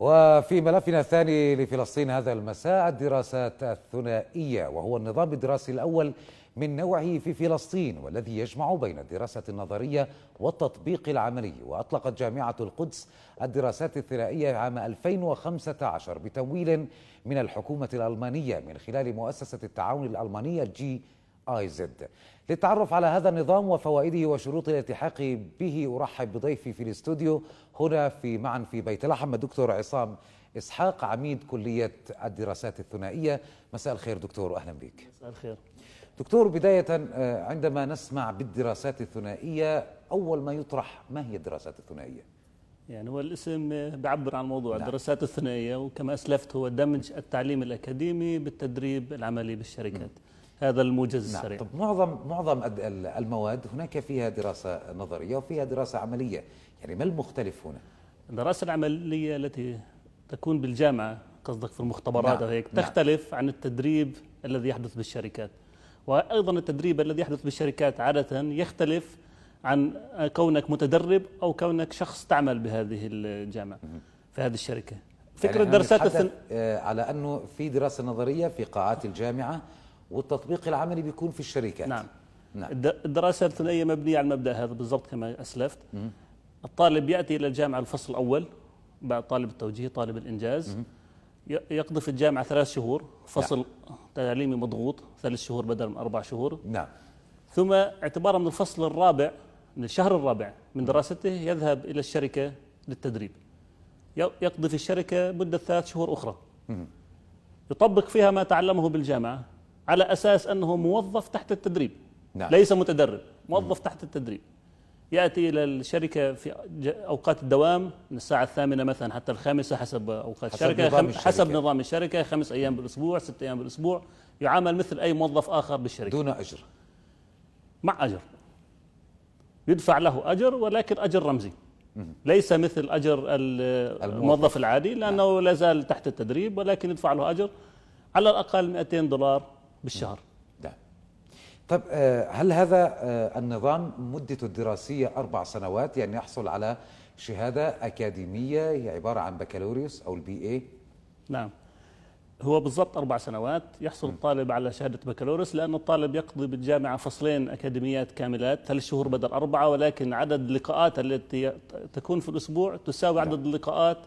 وفي ملفنا الثاني لفلسطين هذا المساء الدراسات الثنائية وهو النظام الدراسي الأول من نوعه في فلسطين والذي يجمع بين الدراسة النظرية والتطبيق العملي وأطلقت جامعة القدس الدراسات الثنائية عام 2015 بتمويل من الحكومة الألمانية من خلال مؤسسة التعاون الألمانية جي زد للتعرف على هذا النظام وفوائده وشروط الالتحاق به أرحب بضيفي في الاستوديو هنا في معا في بيت لحم الدكتور عصام إسحاق عميد كلية الدراسات الثنائية مساء الخير دكتور أهلا بك مساء الخير دكتور بداية آه، عندما نسمع بالدراسات الثنائية أول ما يطرح ما هي الدراسات الثنائية؟ يعني هو الاسم آه، بعبر عن موضوع نعم. الدراسات الثنائية وكما أسلفت هو دمج التعليم الأكاديمي بالتدريب العملي بالشركات م. هذا الموجز نعم. السريع طب معظم معظم المواد هناك فيها دراسه نظريه وفيها دراسه عمليه يعني ما المختلف هنا الدراسه العمليه التي تكون بالجامعه قصدك في المختبرات نعم. هيك نعم. تختلف نعم. عن التدريب الذي يحدث بالشركات وايضا التدريب الذي يحدث بالشركات عاده يختلف عن كونك متدرب او كونك شخص تعمل بهذه الجامعه في هذه الشركه يعني فكره يعني الدراسات السن... آه، على انه في دراسه نظريه في قاعات الجامعه والتطبيق العملي بيكون في الشركات نعم, نعم. الدراسة الثنائية مبنية على المبدأ هذا بالضبط كما أسلفت مم. الطالب يأتي إلى الجامعة الفصل الأول بعد طالب التوجيه طالب الإنجاز مم. يقضي في الجامعة ثلاث شهور فصل نعم. تعليمي مضغوط ثلاث شهور بدل من أربع شهور نعم ثم اعتبارا من الفصل الرابع من الشهر الرابع من دراسته يذهب إلى الشركة للتدريب يقضي في الشركة مدة ثلاث شهور أخرى يطبق فيها ما تعلمه بالجامعة على أساس أنه موظف تحت التدريب نعم. ليس متدرب موظف م. تحت التدريب يأتي إلى الشركة في أوقات الدوام من الساعة الثامنة مثلا حتى الخامسة حسب أوقات حسب الشركة, نظام الشركة حسب نظام الشركة خمس أيام بالأسبوع ست أيام بالأسبوع يعامل مثل أي موظف آخر بالشركة دون أجر مع أجر يدفع له أجر ولكن أجر رمزي ليس مثل أجر الموظف العادي لأنه نعم. لا زال تحت التدريب ولكن يدفع له أجر على الأقل 200 دولار بالشهر نعم, نعم. طيب آه، هل هذا آه، النظام مدته الدراسية أربع سنوات يعني يحصل على شهادة أكاديمية هي عبارة عن بكالوريوس أو البي اي نعم هو بالضبط أربع سنوات يحصل الطالب على شهادة بكالوريوس لأن الطالب يقضي بالجامعة فصلين أكاديميات كاملات ثلاث شهور بدل أربعة ولكن عدد اللقاءات التي تكون في الأسبوع تساوي نعم. عدد اللقاءات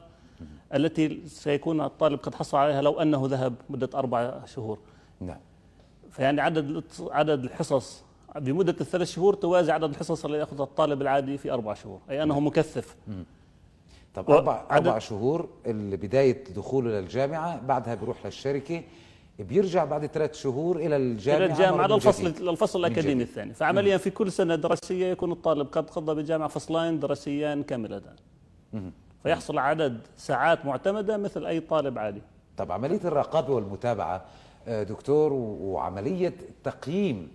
التي سيكون الطالب قد حصل عليها لو أنه ذهب مدة أربع شهور نعم فيعني عدد عدد الحصص بمدة الثلاث شهور توازي عدد الحصص اللي يأخذها الطالب العادي في أربع شهور أي أنه مكثف طب أربع, أربع شهور بداية دخوله للجامعة بعدها بيروح للشركة بيرجع بعد ثلاث شهور إلى الجامعة إلى الجامعة للفصل للفصل الأكاديمي الثاني فعمليا في كل سنة دراسية يكون الطالب قد قضى بالجامعة فصلين دراسيان كاملتان فيحصل عدد ساعات معتمدة مثل أي طالب عادي طب عملية الرقابة والمتابعة آه، دكتور وعملية تقييم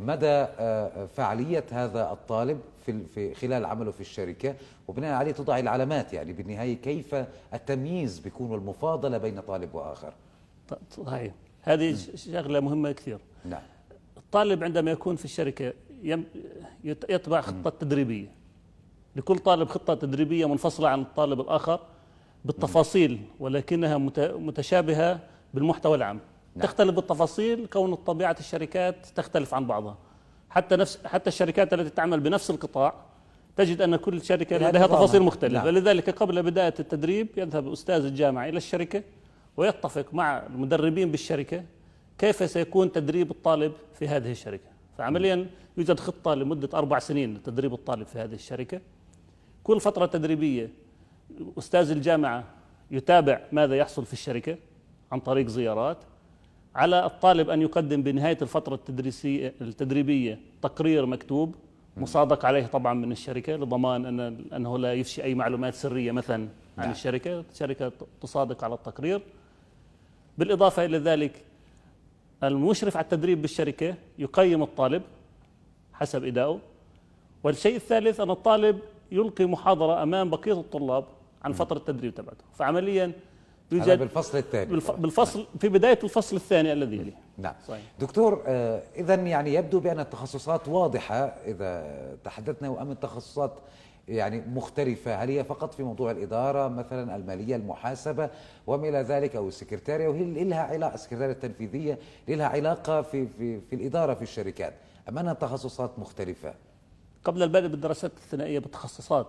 مدى آه، فعالية هذا الطالب في خلال عمله في الشركة وبناء عليه تضع العلامات يعني بالنهاية كيف التمييز بيكون والمفاضلة بين طالب وآخر صحيح هذه شغلة مهمة كثير نعم الطالب عندما يكون في الشركة يطبع خطة تدريبية لكل طالب خطة تدريبية منفصلة عن الطالب الآخر بالتفاصيل ولكنها متشابهة بالمحتوى العام نعم. تختلف بالتفاصيل كون طبيعه الشركات تختلف عن بعضها حتى نفس حتى الشركات التي تعمل بنفس القطاع تجد ان كل شركه لها تفاصيل مختلفه نعم. لذلك قبل بدايه التدريب يذهب استاذ الجامعه الى الشركه ويتفق مع المدربين بالشركه كيف سيكون تدريب الطالب في هذه الشركه فعمليا يوجد خطه لمده اربع سنين لتدريب الطالب في هذه الشركه كل فتره تدريبيه استاذ الجامعه يتابع ماذا يحصل في الشركه عن طريق زيارات على الطالب أن يقدم بنهاية الفترة التدريسية التدريبية تقرير مكتوب مصادق عليه طبعا من الشركة لضمان أن أنه لا يفشي أي معلومات سرية مثلا عن نعم. الشركة الشركة تصادق على التقرير بالإضافة إلى ذلك المشرف على التدريب بالشركة يقيم الطالب حسب إدائه والشيء الثالث أن الطالب يلقي محاضرة أمام بقية الطلاب عن فترة التدريب تبعته فعمليا يوجد بالفصل الثاني بالف... بالفصل في بدايه الفصل الثاني الذي يليه نعم صحيح. دكتور آه، اذا يعني يبدو بان التخصصات واضحه اذا تحدثنا وام التخصصات يعني مختلفة هل هي فقط في موضوع الإدارة مثلا المالية المحاسبة وما إلى ذلك أو السكرتارية وهي لها علاقة السكرتارية التنفيذية لها علاقة في, في, في الإدارة في الشركات أم أنها تخصصات مختلفة قبل البدء بالدراسات الثنائية بالتخصصات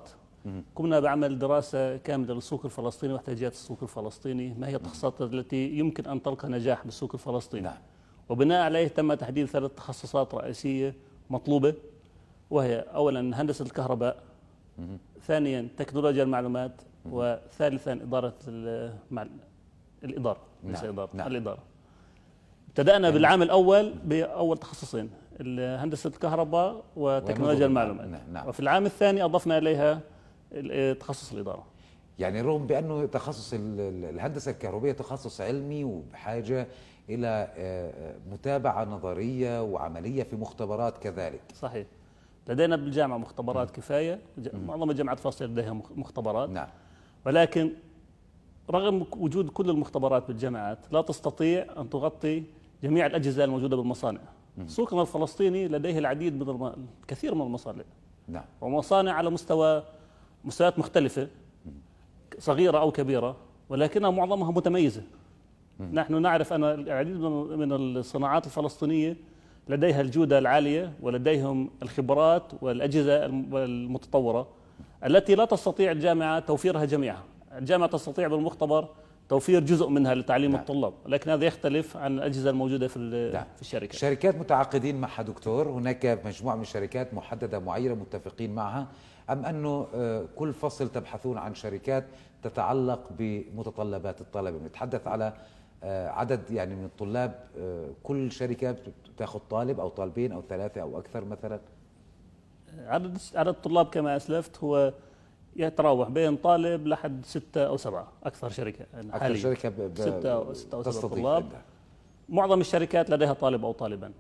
قمنا بعمل دراسة كاملة للسوق الفلسطيني واحتياجات السوق الفلسطيني ما هي التخصصات التي يمكن أن تلقى نجاح بالسوق الفلسطيني نعم. وبناء عليه تم تحديد ثلاث تخصصات رئيسية مطلوبة وهي أولا هندسة الكهرباء مم. ثانيا تكنولوجيا المعلومات مم. وثالثا إدارة المعل... الإدارة نعم. ليس نعم. الإدارة ابتدأنا يعني بالعام الأول بأول تخصصين هندسة الكهرباء وتكنولوجيا المعلومات نعم. نعم. وفي العام الثاني أضفنا إليها تخصص الاداره يعني رغم بانه تخصص الهندسه الكهربيه تخصص علمي وبحاجه الى آه، آه، متابعه نظريه وعمليه في مختبرات كذلك صحيح لدينا بالجامعه مختبرات م. كفايه معظم الجامعات الفاصله لديها مختبرات نعم ولكن رغم وجود كل المختبرات بالجامعات لا تستطيع ان تغطي جميع الاجهزه الموجوده بالمصانع سوقنا الفلسطيني لديه العديد من كثير من المصانع نعم ومصانع على مستوى مستويات مختلفة صغيرة أو كبيرة ولكنها معظمها متميزة نحن نعرف أن العديد من الصناعات الفلسطينية لديها الجودة العالية ولديهم الخبرات والأجهزة المتطورة التي لا تستطيع الجامعة توفيرها جميعها الجامعة تستطيع بالمختبر توفير جزء منها لتعليم نعم. الطلاب لكن هذا يختلف عن الأجهزة الموجودة في, نعم. في الشركات شركات متعاقدين معها دكتور هناك مجموعة من الشركات محددة معينة متفقين معها أم أنه آه، كل فصل تبحثون عن شركات تتعلق بمتطلبات الطلبة نتحدث على آه، عدد يعني من الطلاب آه، كل شركة تأخذ طالب أو طالبين أو ثلاثة أو أكثر مثلا عدد عدد الطلاب كما أسلفت هو يتراوح بين طالب لحد ستة أو سبعة أكثر شركة يعني أكثر شركة ب... ستة أو ستة أو سبعة طلاب معظم الشركات لديها طالب أو طالبان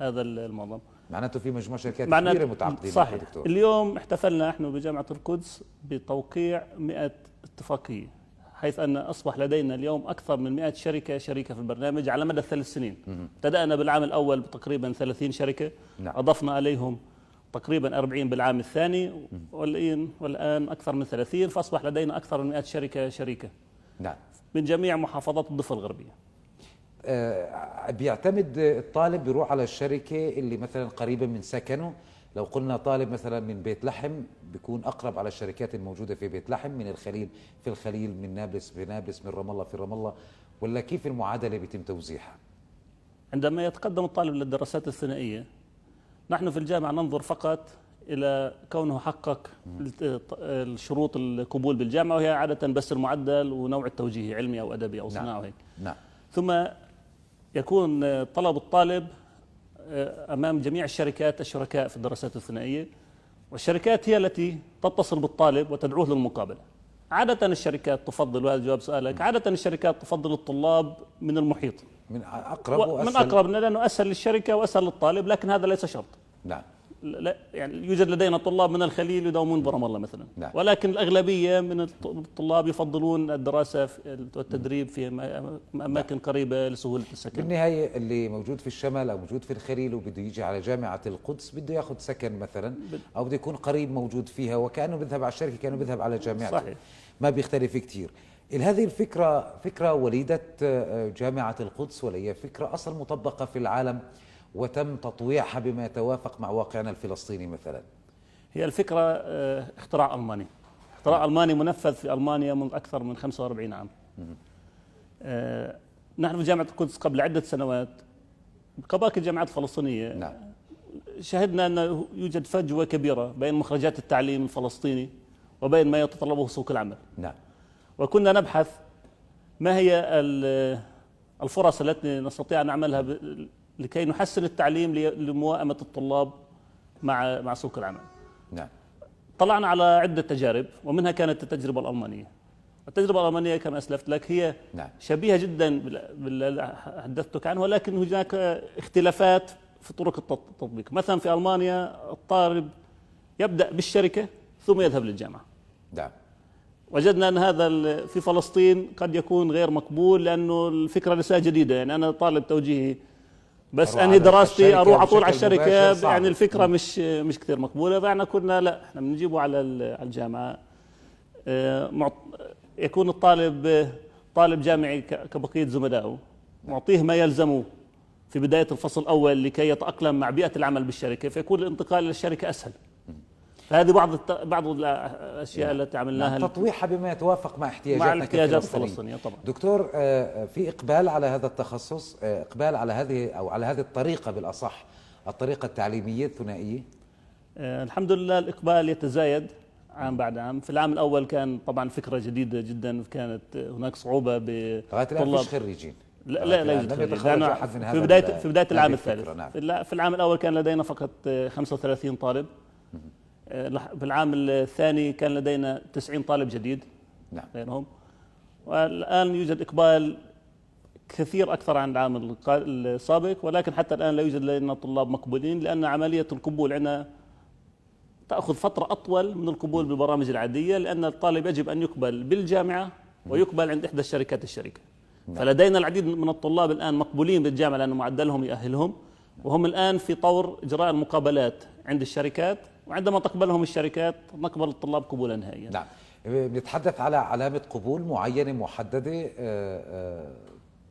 هذا المعظم معناته في مجموعه شركات كبيره متعاقدين صحيح دكتور. اليوم احتفلنا نحن بجامعه القدس بتوقيع 100 اتفاقيه حيث ان اصبح لدينا اليوم اكثر من 100 شركه شريكه في البرنامج على مدى الثلاث سنين بدانا بالعام الاول بتقريبا 30 شركه نعم. اضفنا اليهم تقريبا 40 بالعام الثاني والان والان اكثر من 30 فاصبح لدينا اكثر من 100 شركه شريكه نعم من جميع محافظات الضفه الغربيه آه، بيعتمد الطالب بيروح على الشركة اللي مثلا قريبة من سكنه لو قلنا طالب مثلا من بيت لحم بيكون اقرب على الشركات الموجوده في بيت لحم من الخليل في الخليل من نابلس في نابلس من رام الله في رام الله ولا كيف المعادله بيتم توزيعها؟ عندما يتقدم الطالب للدراسات الثنائيه نحن في الجامعه ننظر فقط الى كونه حقق الشروط القبول بالجامعه وهي عاده بس المعدل ونوع التوجيه علمي او ادبي او صناعي نعم. نعم. ثم يكون آه، طلب الطالب آه، أمام جميع الشركات الشركاء في الدراسات الثنائية والشركات هي التي تتصل بالطالب وتدعوه للمقابلة عادة الشركات تفضل وهذا جواب سؤالك عادة الشركات تفضل الطلاب من المحيط من أقرب وأسهل من أقرب لأنه أسهل للشركة وأسهل للطالب لكن هذا ليس شرط نعم لا يعني يوجد لدينا طلاب من الخليل يداومون برام الله مثلا نعم. ولكن الأغلبية من الطلاب يفضلون الدراسة والتدريب في أماكن نعم. قريبة لسهولة السكن بالنهاية اللي موجود في الشمال أو موجود في الخليل وبده يجي على جامعة القدس بده ياخذ سكن مثلا أو بده يكون قريب موجود فيها وكأنه بيذهب على الشركة كأنه بيذهب على جامعته صحيح. ما بيختلف كثير هذه الفكرة فكرة وليدة آه، جامعة القدس ولا هي فكرة أصلا مطبقة في العالم وتم تطويعها بما يتوافق مع واقعنا الفلسطيني مثلا هي الفكرة آه، اختراع ألماني اختراع ألماني منفذ في ألمانيا منذ أكثر من 45 عام آه، نحن في جامعة القدس قبل عدة سنوات قباك الجامعات الفلسطينية نعم. شهدنا أنه يوجد فجوة كبيرة بين مخرجات التعليم الفلسطيني وبين ما يتطلبه سوق العمل نعم. وكنا نبحث ما هي الفرص التي نستطيع أن نعملها لكي نحسن التعليم لموائمة الطلاب مع مع سوق العمل نعم طلعنا على عدة تجارب ومنها كانت التجربة الألمانية التجربة الألمانية كما أسلفت لك هي نعم. شبيهة جدا بالذي حدثتك عنه ولكن هناك اختلافات في طرق التطبيق مثلا في ألمانيا الطالب يبدأ بالشركة ثم يذهب للجامعة نعم وجدنا أن هذا في فلسطين قد يكون غير مقبول لأنه الفكرة ليست جديدة يعني أنا طالب توجيهي بس اني دراستي اروح على طول على الشركه يعني الفكره مش مش كثير مقبوله فاحنا كنا لا احنا بنجيبه على على الجامعه آه، يكون الطالب طالب جامعي كبقيه زملائه معطيه ما يلزمه في بدايه الفصل الاول لكي يتاقلم مع بيئه العمل بالشركه فيكون الانتقال للشركه اسهل فهذه بعض الت... بعض الاشياء يعني التي عملناها نعم، تطويحها بما يتوافق مع احتياجاتنا مع الاحتياجات الفلسطينيه طبعا دكتور آه، في اقبال على هذا التخصص آه، اقبال على هذه او على هذه الطريقه بالاصح الطريقه التعليميه الثنائيه آه، الحمد لله الاقبال يتزايد عام بعد عام في العام الاول كان طبعا فكره جديده جدا كانت هناك صعوبه بطلاب لغايه الان مش خريجين لا لا لا يوجد في بدايه في بدايه العام الثالث نعم. في العام الاول كان لدينا فقط 35 طالب آه، في العام الثاني كان لدينا 90 طالب جديد نعم بينهم والآن يوجد إقبال كثير أكثر عن العام السابق ولكن حتى الآن لا يوجد لدينا طلاب مقبولين لأن عملية القبول عندنا تأخذ فترة أطول من القبول بالبرامج العادية لأن الطالب يجب أن يقبل بالجامعة ويقبل عند إحدى الشركات الشركة نعم. فلدينا العديد من الطلاب الآن مقبولين بالجامعة لأن معدلهم يأهلهم وهم الآن في طور إجراء المقابلات عند الشركات وعندما تقبلهم الشركات نقبل الطلاب قبولا نهائيا نعم بنتحدث على علامة قبول معينة محددة آه، آه،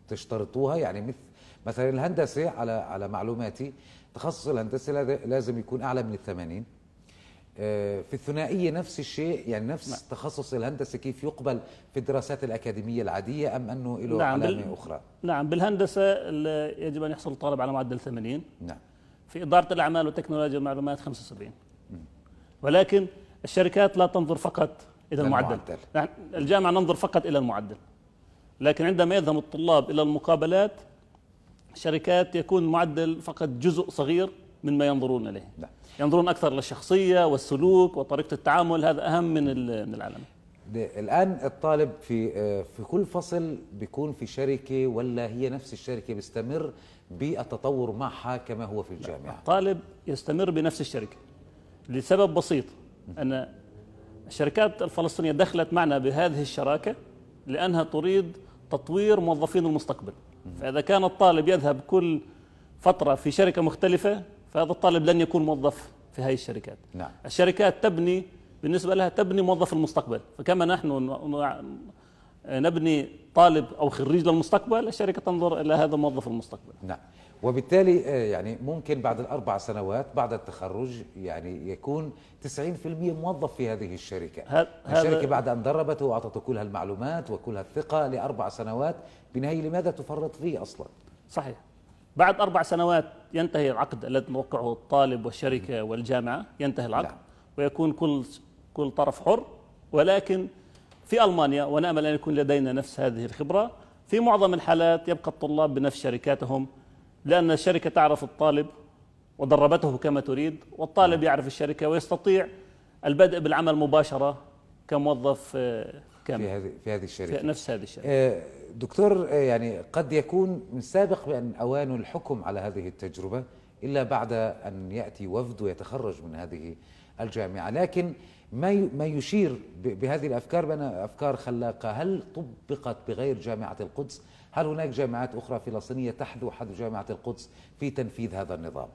تشترطوها يعني مثل مثلا الهندسة على على معلوماتي تخصص الهندسة لازم يكون أعلى من الثمانين آه، في الثنائية نفس الشيء يعني نفس نعم. تخصص الهندسة كيف يقبل في الدراسات الأكاديمية العادية أم أنه له نعم علامة بال... أخرى نعم بالهندسة يجب أن يحصل الطالب على معدل 80 نعم في إدارة الأعمال وتكنولوجيا المعلومات 75 ولكن الشركات لا تنظر فقط إلى المعدل نحن الجامعة ننظر فقط إلى المعدل لكن عندما يذهب الطلاب إلى المقابلات الشركات يكون المعدل فقط جزء صغير مما ينظرون إليه لا. نعم. ينظرون أكثر للشخصية والسلوك وطريقة التعامل هذا أهم من من العالم الآن الطالب في آه، في كل فصل بيكون في شركة ولا هي نفس الشركة بيستمر بالتطور معها كما هو في الجامعة الطالب يستمر بنفس الشركة لسبب بسيط أن الشركات الفلسطينية دخلت معنا بهذه الشراكة لأنها تريد تطوير موظفين المستقبل فإذا كان الطالب يذهب كل فترة في شركة مختلفة فهذا الطالب لن يكون موظف في هذه الشركات نعم. الشركات تبني بالنسبة لها تبني موظف المستقبل فكما نحن نبني طالب أو خريج للمستقبل الشركة تنظر إلى هذا موظف المستقبل نعم وبالتالي آه، يعني ممكن بعد الاربع سنوات بعد التخرج يعني يكون 90% موظف في هذه الشركه هل الشركه بعد ان دربته واعطته كل هالمعلومات وكل هالثقه لاربع سنوات بنهايه لماذا تفرط فيه اصلا صحيح بعد اربع سنوات ينتهي العقد الذي نوقعه الطالب والشركه والجامعه ينتهي العقد لا. نعم. ويكون كل كل طرف حر ولكن في المانيا ونامل ان يكون لدينا نفس هذه الخبره في معظم الحالات يبقى الطلاب بنفس شركاتهم لأن الشركة تعرف الطالب ودربته كما تريد والطالب يعرف الشركة ويستطيع البدء بالعمل مباشرة كموظف آه، كامل في هذه في هذه الشركة في نفس هذه الشركة آه، دكتور آه، يعني قد يكون من سابق بأن أوان الحكم على هذه التجربة إلا بعد أن يأتي وفد ويتخرج من هذه الجامعة لكن ما ما يشير بهذه الأفكار بأن أفكار خلاقة هل طبقت بغير جامعة القدس هل هناك جامعات أخرى فلسطينية تحذو حذو جامعة القدس في تنفيذ هذا النظام؟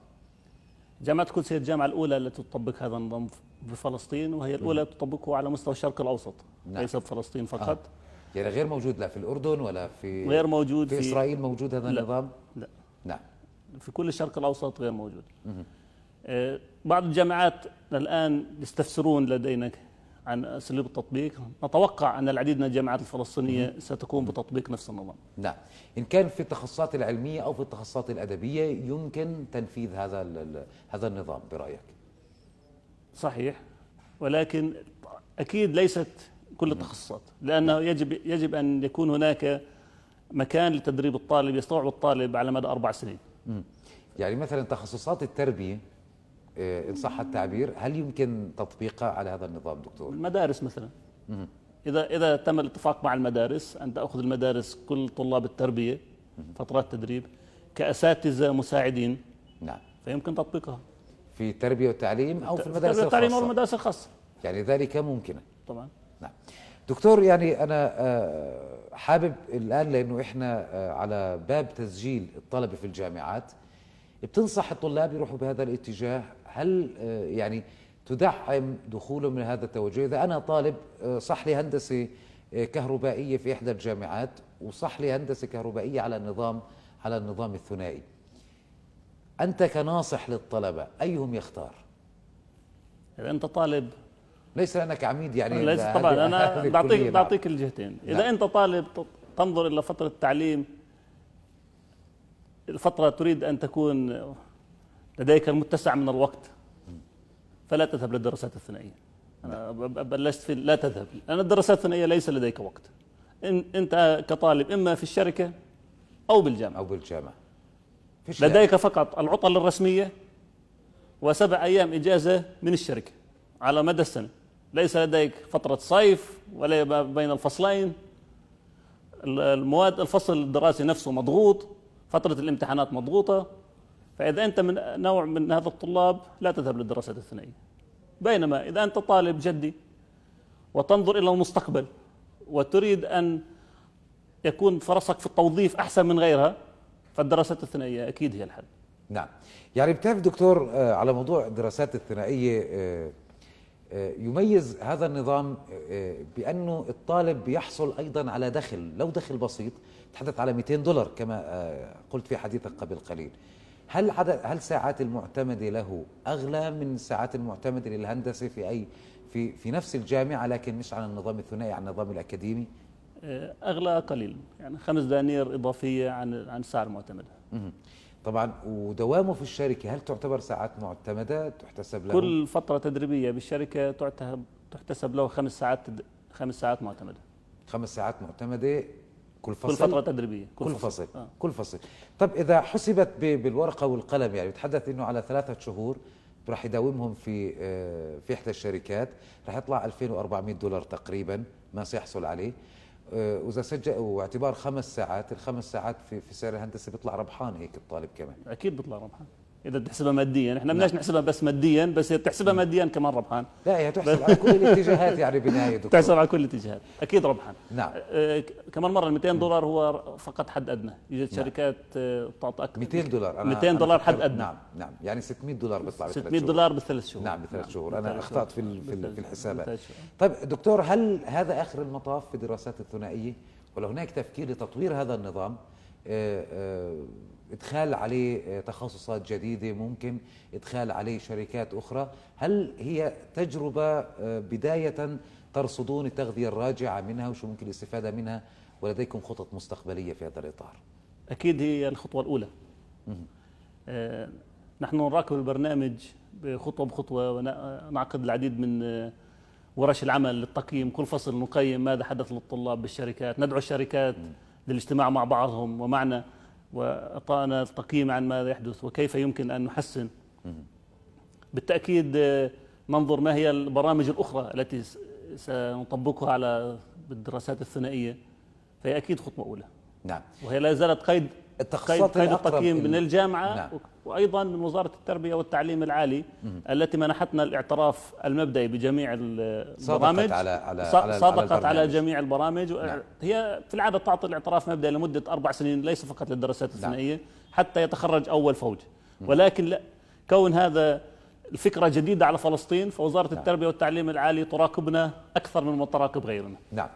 جامعة القدس هي الجامعة الأولى التي تطبق هذا النظام بفلسطين وهي الأولى تطبقه على مستوى الشرق الأوسط نعم. ليس بفلسطين آه. فقط آه. يعني غير موجود لا في الأردن ولا في غير موجود في, في إسرائيل موجود هذا لا. النظام؟ لا نعم في كل الشرق الأوسط غير موجود آه، بعض الجامعات الآن يستفسرون لدينا عن اسلوب التطبيق نتوقع ان العديد من الجامعات الفلسطينيه ستكون بتطبيق نفس النظام نعم ان كان في التخصصات العلميه او في التخصصات الادبيه يمكن تنفيذ هذا هذا النظام برايك صحيح ولكن اكيد ليست كل التخصصات لانه نعم. يجب يجب ان يكون هناك مكان لتدريب الطالب يستوعب الطالب على مدى اربع سنين يعني مثلا تخصصات التربيه آه، إن صح التعبير هل يمكن تطبيقه على هذا النظام دكتور؟ المدارس مثلا إذا إذا تم الاتفاق مع المدارس أن تأخذ المدارس كل طلاب التربية فترات تدريب كأساتذة مساعدين نعم فيمكن تطبيقها في التربية والتعليم أو في المدارس الخاصة التعليم والمدارس الخاصة يعني ذلك ممكن طبعا نعم دكتور يعني أنا آه، حابب الآن لأنه إحنا آه، على باب تسجيل الطلبة في الجامعات بتنصح الطلاب يروحوا بهذا الاتجاه هل آه، يعني تدعم دخوله من هذا التوجه إذا أنا طالب آه، صح لي هندسة آه، كهربائية في إحدى الجامعات وصح لي هندسة كهربائية على النظام على النظام الثنائي أنت كناصح للطلبة أيهم يختار؟ إذا أنت طالب ليس لانك عميد يعني ليس طبعا أنا بعطيك بعطيك الجهتين إذا نعم. أنت طالب تنظر إلى فترة التعليم الفترة تريد أن تكون لديك المتسع من الوقت فلا تذهب للدراسات الثنائية أنا نعم. بلشت في لا تذهب أنا الدراسات الثنائية ليس لديك وقت إن أنت كطالب إما في الشركة أو بالجامعة أو بالجامعة لديك فقط العطل الرسمية وسبع أيام إجازة من الشركة على مدى السنة ليس لديك فترة صيف ولا بين الفصلين المواد الفصل الدراسي نفسه مضغوط فترة الامتحانات مضغوطة فإذا أنت من نوع من هذا الطلاب لا تذهب للدراسات الثانوية بينما إذا أنت طالب جدي وتنظر إلى المستقبل وتريد أن يكون فرصك في التوظيف أحسن من غيرها فالدراسات الثنائية أكيد هي الحل نعم يعني بتعرف دكتور آه، على موضوع الدراسات الثنائية آه، آه، يميز هذا النظام بأنه الطالب بيحصل أيضا على دخل لو دخل بسيط تحدث على 200 دولار كما قلت في حديثك قبل قليل هل عدد هل ساعات المعتمده له اغلى من ساعات المعتمده للهندسه في اي في في نفس الجامعه لكن مش على النظام الثنائي على النظام الاكاديمي؟ آه، اغلى قليل يعني خمس دنانير اضافيه عن عن الساعه المعتمده. طبعا ودوامه في الشركه هل تعتبر ساعات معتمده تحتسب له؟ كل فتره تدريبيه بالشركه تعتبر تحتسب له خمس ساعات خمس ساعات معتمده. خمس ساعات معتمده كل فصل كل فتره تدريبيه كل, كل فصل, فصل. آه. كل فصل طب اذا حسبت بالورقه والقلم يعني بتحدث انه على ثلاثه شهور راح يداومهم في آه، في احدى الشركات راح يطلع 2400 دولار تقريبا ما سيحصل عليه آه، واذا سجل واعتبار خمس ساعات الخمس ساعات في في سعر الهندسه بيطلع ربحان هيك الطالب كمان اكيد بيطلع ربحان اذا تحسبها ماديا احنا بدناش نحسبها بس ماديا بس تحسبها ماديا كمان ربحان لا هي تحسب على كل الاتجاهات يعني بنهايه دكتور تحسب على كل الاتجاهات اكيد ربحان نعم آه كمان مره ال 200 دولار هو فقط حد ادنى يوجد نعم. شركات أه، بتعطي اكثر 200 دولار أنا 200 دولار حد ادنى نعم نعم يعني 600 دولار بيطلع 600 دولار بالثلاث شهور نعم بثلاث نعم. شهور انا اخطات في في الحسابات طيب دكتور هل هذا اخر المطاف في الدراسات الثنائيه ولا هناك تفكير لتطوير هذا النظام آآ أه، آآ أه، ادخال عليه تخصصات جديده ممكن ادخال عليه شركات اخرى هل هي تجربه آه، بدايه ترصدون التغذيه الراجعه منها وشو ممكن الاستفاده منها ولديكم خطط مستقبليه في هذا الاطار اكيد هي الخطوه الاولى آه نحن نراقب البرنامج بخطوه بخطوه ونعقد آه، العديد من آه، ورش العمل للتقييم كل فصل نقيم ماذا حدث للطلاب بالشركات ندعو الشركات للاجتماع مع بعضهم ومعنا وأعطانا التقييم عن ماذا يحدث وكيف يمكن أن نحسن بالتأكيد ننظر ما هي البرامج الأخرى التي سنطبقها على الدراسات الثنائية فهي أكيد خطوة أولى نعم وهي لا زالت قيد التخصصات قيد التقييم من الجامعه نعم. وايضا من وزاره التربيه والتعليم العالي مم. التي منحتنا الاعتراف المبدئي بجميع البرامج صادقت على على صادقت على, على جميع البرامج نعم. هي في العاده تعطي الاعتراف مبدئي لمده اربع سنين ليس فقط للدراسات نعم. الثانويه نعم. حتى يتخرج اول فوج مم. ولكن لا كون هذا الفكرة جديدة على فلسطين فوزارة نعم. التربية والتعليم العالي تراقبنا أكثر من ما تراقب غيرنا نعم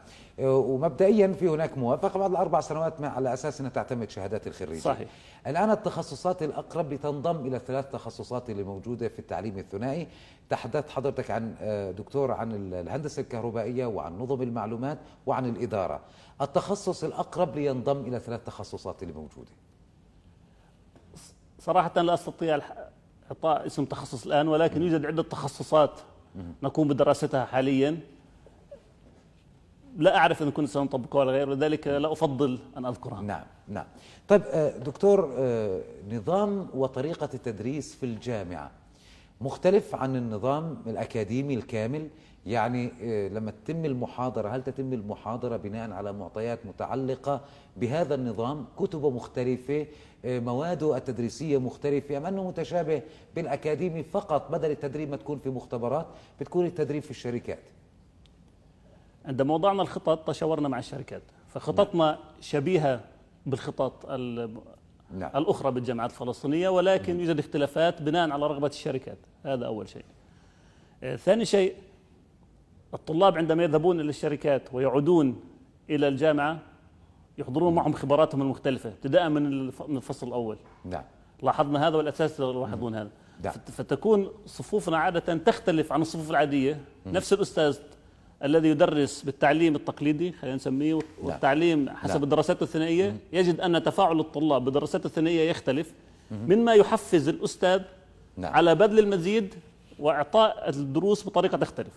ومبدئيا في هناك موافقه بعد الاربع سنوات على اساس انها تعتمد شهادات الخريجين. صحيح. الان التخصصات الاقرب لتنضم الى الثلاث تخصصات اللي موجوده في التعليم الثنائي، تحدثت حضرتك عن آه، دكتور عن الهندسه الكهربائيه وعن نظم المعلومات وعن الاداره. التخصص الاقرب لينضم الى ثلاث تخصصات اللي موجوده. صراحه لا استطيع اعطاء اسم تخصص الان ولكن يوجد عده تخصصات نقوم بدراستها حاليا. لا أعرف إن كنت سنطبقها على غير ذلك لا أفضل أن أذكرها نعم نعم طيب آه، دكتور آه، نظام وطريقة التدريس في الجامعة مختلف عن النظام الأكاديمي الكامل يعني آه، لما تتم المحاضرة هل تتم المحاضرة بناء على معطيات متعلقة بهذا النظام كتبه مختلفة مواده التدريسية مختلفة أم أنه متشابه بالأكاديمي فقط بدل التدريب ما تكون في مختبرات بتكون التدريب في الشركات عندما وضعنا الخطط تشاورنا مع الشركات فخططنا نعم. شبيهة بالخطط نعم. الأخرى بالجامعات الفلسطينية ولكن نعم. يوجد اختلافات بناء على رغبة الشركات هذا أول شيء آه، ثاني شيء الطلاب عندما يذهبون إلى الشركات ويعودون إلى الجامعة يحضرون معهم خبراتهم المختلفة ابتداء من الفصل الأول نعم لاحظنا هذا والأساس يلاحظون هذا نعم. فتكون صفوفنا عادة تختلف عن الصفوف العادية نفس الأستاذ الذي يدرس بالتعليم التقليدي خلينا نسميه نعم. والتعليم لا. حسب لا. نعم. الدراسات الثنائيه يجد ان تفاعل الطلاب بالدراسات الثنائيه يختلف مما يحفز الاستاذ نعم. على بذل المزيد واعطاء الدروس بطريقه تختلف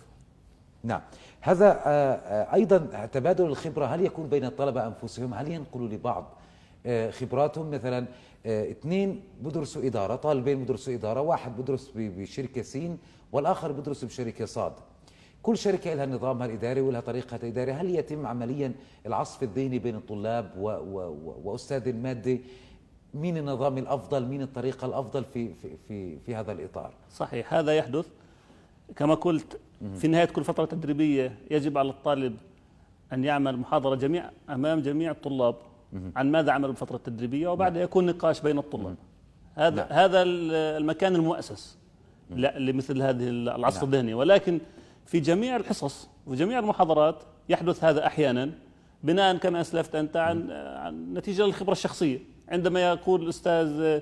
نعم هذا آه، آه، ايضا تبادل الخبره هل يكون بين الطلبه انفسهم هل ينقلوا لبعض آه، خبراتهم مثلا اثنين بدرسوا اداره طالبين بدرسوا اداره واحد بدرس بشركه سين والاخر بدرس بشركه صاد كل شركة لها نظامها الإداري ولها طريقها الإداري هل يتم عمليا العصف الذهني بين الطلاب و و وأستاذ المادة مين النظام الأفضل مين الطريقة الأفضل في, في, في, في هذا الإطار صحيح هذا يحدث كما قلت في نهاية كل فترة تدريبية يجب على الطالب أن يعمل محاضرة جميع أمام جميع الطلاب عن ماذا عمل بالفترة التدريبية وبعدها نعم. يكون نقاش بين الطلاب هذا نعم. هذا المكان المؤسس لمثل هذه العصف نعم. الذهني ولكن في جميع الحصص وجميع المحاضرات يحدث هذا احيانا بناء كما اسلفت انت عن عن نتيجه للخبره الشخصيه عندما يقول الاستاذ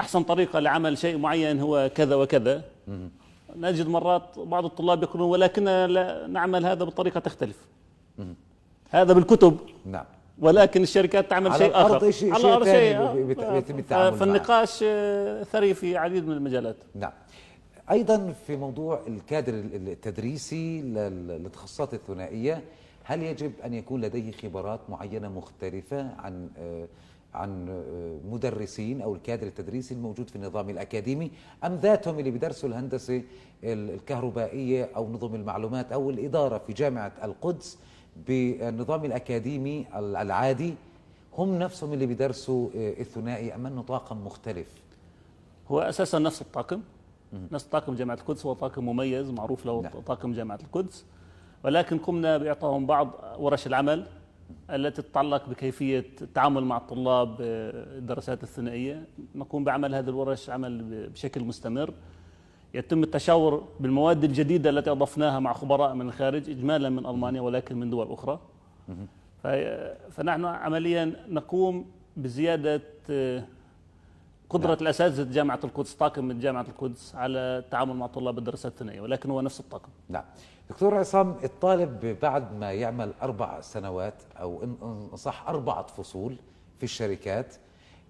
احسن طريقه لعمل شيء معين هو كذا وكذا نجد مرات بعض الطلاب يقولون ولكننا لا نعمل هذا بطريقه تختلف هذا بالكتب نعم ولكن الشركات تعمل شيء اخر شيء على شيء, شيء, شيء بالتعامل فالنقاش ثري في عديد من المجالات نعم ايضا في موضوع الكادر التدريسي للتخصصات الثنائيه هل يجب ان يكون لديه خبرات معينه مختلفه عن آه، عن آه، مدرسين او الكادر التدريسي الموجود في النظام الاكاديمي ام ذاتهم اللي بيدرسوا الهندسه الكهربائيه او نظم المعلومات او الاداره في جامعه القدس بالنظام الاكاديمي العادي هم نفسهم اللي بيدرسوا آه، الثنائي ام انه طاقم مختلف؟ هو اساسا نفس الطاقم نفس طاقم جامعه القدس هو طاقم مميز معروف له نعم. طاقم جامعه القدس ولكن قمنا باعطائهم بعض ورش العمل التي تتعلق بكيفيه التعامل مع الطلاب آه، الدراسات الثنائيه نقوم بعمل هذه الورش عمل بشكل مستمر يتم التشاور بالمواد الجديده التي اضفناها مع خبراء من الخارج اجمالا من المانيا ولكن من دول اخرى فنحن عمليا نقوم بزياده آه، قدرة نعم. الأساتذة جامعة القدس طاقم من جامعة القدس على التعامل مع طلاب الدراسات الثانوية ولكن هو نفس الطاقم نعم دكتور عصام الطالب بعد ما يعمل أربع سنوات أو إن صح أربعة فصول في الشركات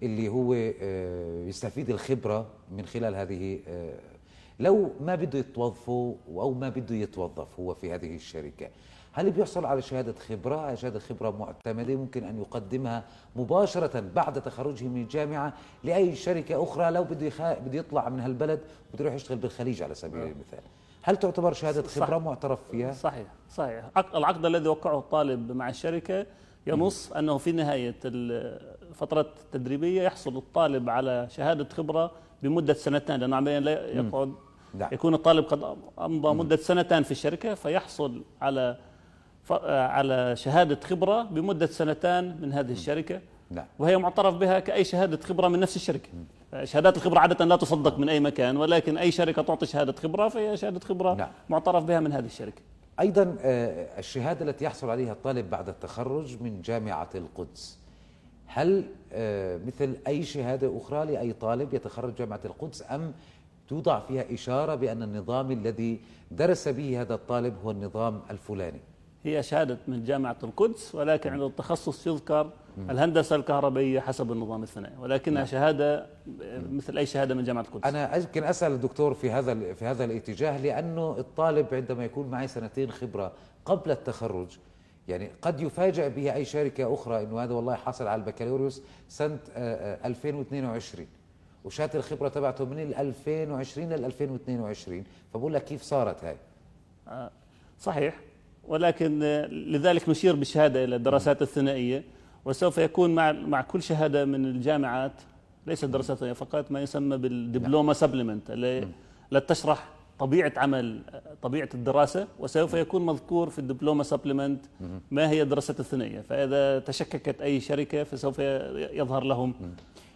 اللي هو آه، يستفيد الخبرة من خلال هذه آه، لو ما بده يتوظفه أو ما بده يتوظف هو في هذه الشركة هل بيحصل على شهادة خبرة شهادة خبرة معتمدة ممكن أن يقدمها مباشرة بعد تخرجه من الجامعة لأي شركة أخرى لو بده يخ... بده يطلع من هالبلد بده يروح يشتغل بالخليج على سبيل آه. المثال هل تعتبر شهادة خبرة معترف فيها؟ صحيح صحيح العقد الذي وقعه الطالب مع الشركة ينص أنه في نهاية الفترة التدريبية يحصل الطالب على شهادة خبرة بمدة سنتين لأنه عمليا لا يقعد نعم. يكون الطالب قد أمضى مدة سنتين في الشركة فيحصل على آه، على شهادة خبرة بمدة سنتان من هذه الشركة نعم. وهي معترف بها كأي شهادة خبرة من نفس الشركة آه، شهادات الخبرة عادة لا تصدق من أي مكان ولكن أي شركة تعطي شهادة خبرة فهي شهادة خبرة نعم. معترف بها من هذه الشركة أيضا آه، الشهادة التي يحصل عليها الطالب بعد التخرج من جامعة القدس هل مثل أي شهادة أخرى لأي طالب يتخرج جامعة القدس أم توضع فيها إشارة بأن النظام الذي درس به هذا الطالب هو النظام الفلاني هي شهادة من جامعة القدس ولكن نعم. عند التخصص يذكر الهندسة الكهربائية حسب النظام الثنائي ولكنها نعم. شهادة مثل أي شهادة من جامعة القدس أنا يمكن أسأل الدكتور في هذا في هذا الاتجاه لأنه الطالب عندما يكون معي سنتين خبرة قبل التخرج يعني قد يفاجأ به أي شركة أخرى أنه هذا والله حصل على البكالوريوس سنة 2022 آه، آه، وشات الخبرة تبعته من 2020 لل 2022 فبقول لك كيف صارت هاي آه، صحيح ولكن آه، لذلك نشير بالشهاده الى الدراسات الثنائيه وسوف يكون مع مع كل شهاده من الجامعات ليس دراسات ثنائيه فقط ما يسمى بالدبلومه سبلمنت نعم. التي تشرح طبيعه عمل طبيعه الدراسه وسوف يكون مذكور في الدبلومه سبلمنت ما هي الدراسات الثنائيه فاذا تشككت اي شركه فسوف يظهر لهم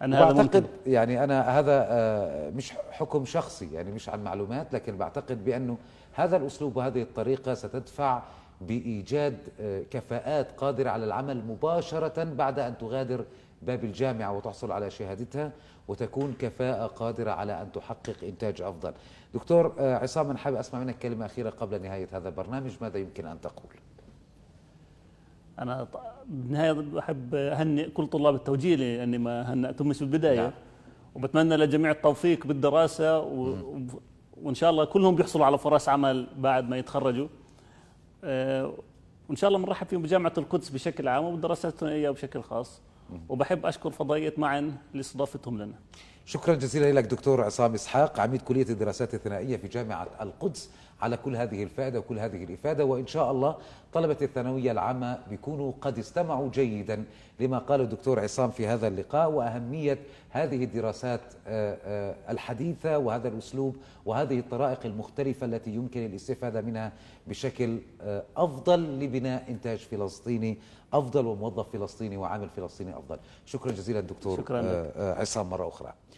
ان هذا ممكن يعني انا هذا آه، مش حكم شخصي يعني مش عن معلومات لكن بعتقد بانه هذا الاسلوب وهذه الطريقه ستدفع بايجاد آه، كفاءات قادره على العمل مباشره بعد ان تغادر باب الجامعه وتحصل على شهادتها وتكون كفاءه قادره على ان تحقق انتاج افضل. دكتور آه، عصام انا حابب اسمع منك كلمه اخيره قبل نهايه هذا البرنامج ماذا يمكن ان تقول؟ انا بالنهايه بحب اهنئ كل طلاب التوجيه لاني ما هنأتهمش في البدايه نعم. وبتمنى لجميع التوفيق بالدراسه و... وان شاء الله كلهم بيحصلوا على فرص عمل بعد ما يتخرجوا آه، وان شاء الله بنرحب فيهم بجامعه القدس بشكل عام وبالدراسات الثنائيه بشكل خاص وبحب اشكر فضائيه معا لاستضافتهم لنا شكرا جزيلا لك دكتور عصام اسحاق عميد كليه الدراسات الثنائيه في جامعه القدس على كل هذه الفائدة وكل هذه الإفادة وإن شاء الله طلبة الثانوية العامة بيكونوا قد استمعوا جيدا لما قال الدكتور عصام في هذا اللقاء وأهمية هذه الدراسات آه، آه، الحديثة وهذا الأسلوب وهذه الطرائق المختلفة التي يمكن الاستفادة منها بشكل آه، أفضل لبناء إنتاج فلسطيني أفضل وموظف فلسطيني وعامل فلسطيني أفضل شكرا جزيلا دكتور شكرا عصام مرة أخرى